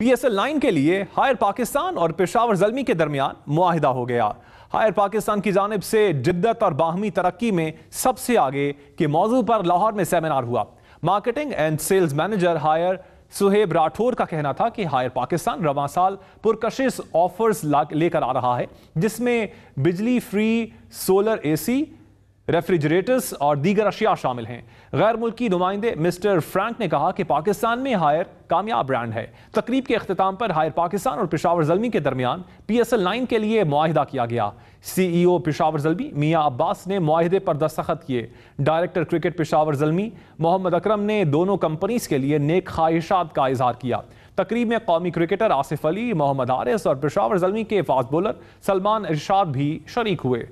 PSL line के लिए higher Pakistan और पेशावर जलमी के दरमियान मुआहिदा हो गया हायर पाकिस्तान की जानब से जिद्दत और बाहमी तरक्की में सबसे आगे के मौजू पर लाहौर में सेमिनार हुआ marketing and sales manager Haier Suhaib Rathore का कहना था कि हायर पाकिस्तान रवा साल पुरकशिश ऑफर्स लेकर आ रहा है जिसमें बिजली फ्री सोलर एसी रेफ्रिजरेटर्स और दीगर अशिया शामिल हैं गैर मुल्की नुमाइंदे मिस्टर फ्रैंक ने कहा कि पाकिस्तान में हायर कामयाब ब्रांड है तकरीब के अख्ताम पर हायर पाकिस्तान और पिशावर जलमी के दरमियान पी एस एल नाइन के लिए माहिदा किया गया सी ई ओ पिशावर जलमी मियाँ अब्बास ने माहदे पर दस्तखत किए डायरेक्टर क्रिकेट पिशावर जलमी मोहम्मद अक्रम ने दोनों कंपनीज के लिए नेक ख्वाहिशात का इजहार किया तकरीब में कौमी क्रिकेटर आसिफ अली मोहम्मद आरिस और पिशावर जलमी के फास्ट बोलर सलमान इरशाद भी शरीक हुए